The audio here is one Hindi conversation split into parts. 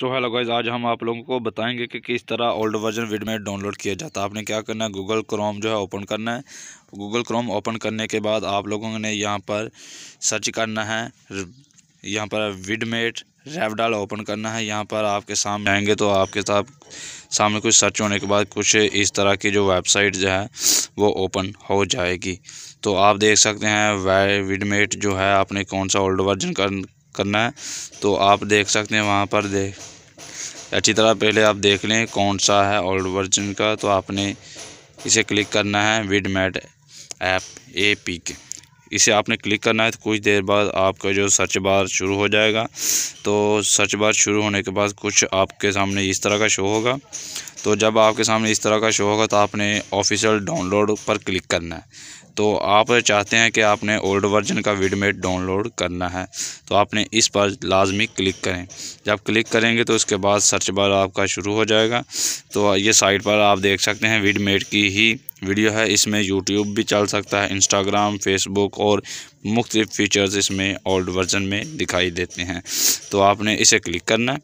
सो हेलो गाइज आज हम आप लोगों को बताएंगे कि किस तरह ओल्ड वर्जन विडमेट डाउनलोड किया जाता है आपने क्या करना है गूगल क्रोम जो है ओपन करना है गूगल क्रोम ओपन करने के बाद आप लोगों ने यहाँ पर सर्च करना है यहाँ पर विडमेट रेवडाल ओपन करना है यहाँ पर आपके सामने आएंगे तो आपके साथ सामने कुछ सर्च होने के बाद कुछ इस तरह की जो वेबसाइट जो है वो ओपन हो जाएगी तो आप देख सकते हैं वे विडमेट जो है आपने कौन सा ओल्ड वर्जन कर करना है तो आप देख सकते हैं वहाँ पर देख अच्छी तरह पहले आप देख लें कौन सा है ओल्ड वर्जन का तो आपने इसे क्लिक करना है Vidmate app A P K इसे आपने क्लिक करना है तो कुछ देर बाद आपका जो सर्च बार शुरू हो जाएगा तो सर्च बार शुरू होने के बाद कुछ आपके सामने इस तरह का शो होगा तो जब आपके सामने इस तरह का शो होगा तो आपने ऑफिशियल डाउनलोड पर क्लिक करना है तो आप चाहते हैं कि आपने ओल्ड वर्जन का वीडमेट डाउनलोड करना है तो आपने इस पर लाजमी क्लिक करें जब क्लिक करेंगे तो उसके बाद सर्च बार आपका शुरू हो जाएगा तो ये साइट पर आप देख सकते हैं वीडमेट की ही वीडियो है इसमें यूट्यूब भी चल सकता है इंस्टाग्राम फेसबुक और मुख्तलिफ़ फ़ीचर्स इसमें ओल्ड वर्जन में दिखाई देते हैं तो आपने इसे क्लिक करना है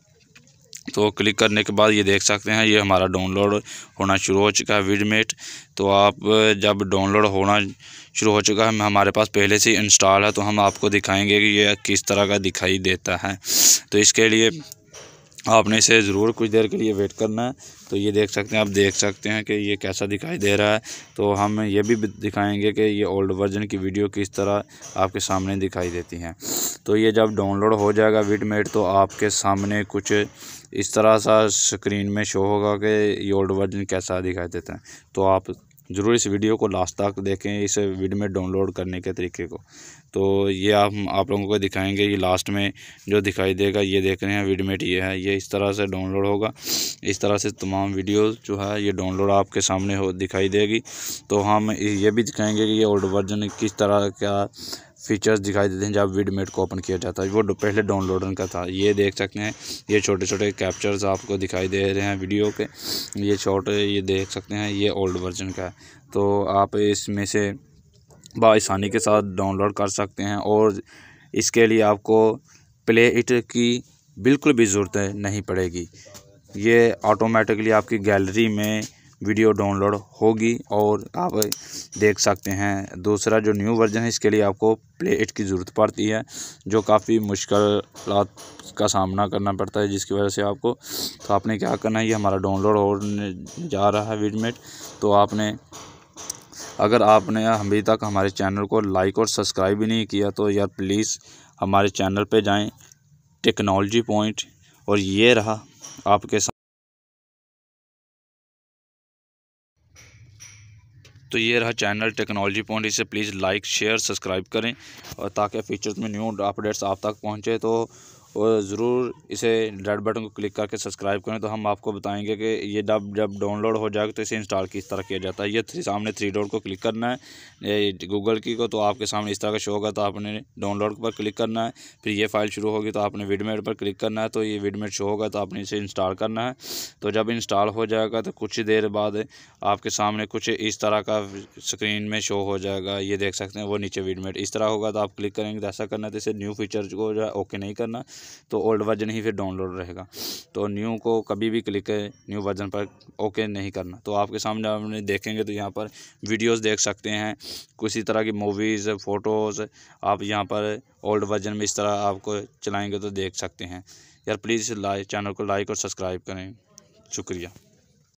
तो क्लिक करने के बाद ये देख सकते हैं ये हमारा डाउनलोड होना शुरू हो चुका है वीडमेट तो आप जब डाउनलोड होना शुरू हो चुका है हमारे पास पहले से इंस्टॉल है तो हम आपको दिखाएंगे कि ये किस तरह का दिखाई देता है तो इसके लिए आपने इसे ज़रूर कुछ देर के लिए वेट करना है तो ये देख सकते हैं आप देख सकते हैं कि ये कैसा दिखाई दे रहा है तो हम ये भी दिखाएंगे कि ये ओल्ड वर्जन की वीडियो किस तरह आपके सामने दिखाई देती हैं तो ये जब डाउनलोड हो जाएगा विटमेट तो आपके सामने कुछ इस तरह सा स्क्रीन में शो होगा कि ये ओल्ड वर्जन कैसा दिखाई देता है तो आप ज़रूर इस वीडियो को लास्ट तक देखें इस वीडियो में डाउनलोड करने के तरीके को तो ये आप आप लोगों को दिखाएंगे ये लास्ट में जो दिखाई देगा ये देख रहे हैं वीडमेट ये है ये इस तरह से डाउनलोड होगा इस तरह से तमाम वीडियो जो है ये डाउनलोड आपके सामने हो दिखाई देगी तो हम ये भी दिखाएंगे कि ये ओल्ड वर्जन किस तरह का फीचर्स दिखाई देते हैं जब मेट को ओपन किया जाता है वो पहले डाउनलोड का था ये देख सकते हैं ये छोटे छोटे कैप्चर्स आपको दिखाई दे रहे हैं वीडियो के ये छोटे ये देख सकते हैं ये ओल्ड वर्जन का है तो आप इसमें से बसानी के साथ डाउनलोड कर सकते हैं और इसके लिए आपको प्ले इट की बिल्कुल भी ज़रूरत नहीं पड़ेगी ये ऑटोमेटिकली आपकी गैलरी में वीडियो डाउनलोड होगी और आप देख सकते हैं दूसरा जो न्यू वर्जन है इसके लिए आपको प्लेट की ज़रूरत पड़ती है जो काफ़ी मुश्किल का सामना करना पड़ता है जिसकी वजह से आपको तो आपने क्या करना है ये हमारा डाउनलोड होने जा रहा है वीडमेट तो आपने अगर आपने अभी तक हमारे चैनल को लाइक और सब्सक्राइब भी नहीं किया तो यार प्लीज़ हमारे चैनल पर जाएँ टेक्नोलॉजी पॉइंट और ये रहा आपके साथ तो ये रहा चैनल टेक्नोलॉजी पॉइंट इसे प्लीज़ लाइक शेयर सब्सक्राइब करें और ताकि फ्यूचर्स में न्यू अपडेट्स आप तक पहुँचे तो और ज़रूर इसे रेड बटन को क्लिक करके सब्सक्राइब करें तो हम आपको बताएंगे कि ये डब जब डाउनलोड हो जाएगा तो इसे इंस्टॉल किस तरह किया जाता है ये थ्री सामने थ्री डॉट को क्लिक करना है गूगल की को तो आपके सामने इस तरह का शो होगा तो आपने डाउनलोड पर क्लिक करना है फिर ये फाइल शुरू होगी तो आपने विडमेट पर क्लिक करना है तो ये विडमेट शो होगा तो आपने इसे इंस्टॉल करना है तो जब इंस्टॉल हो जाएगा तो कुछ ही देर बाद आपके सामने कुछ इस तरह का स्क्रीन में शो हो जाएगा ये देख सकते हैं वो नीचे विडमेट इस तरह होगा तो आप क्लिक करेंगे तो ऐसा करना है तो इसे न्यू फीचर को ओके नहीं करना तो ओल्ड वर्जन ही फिर डाउनलोड रहेगा तो न्यू को कभी भी क्लिक करें न्यू वर्जन पर ओके नहीं करना तो आपके सामने आपने देखेंगे तो यहाँ पर वीडियोस देख सकते हैं किसी तरह की मूवीज़ फ़ोटोज़ आप यहाँ पर ओल्ड वर्जन में इस तरह आपको चलाएँगे तो देख सकते हैं यार प्लीज़ लाइक चैनल को लाइक और सब्सक्राइब करें शुक्रिया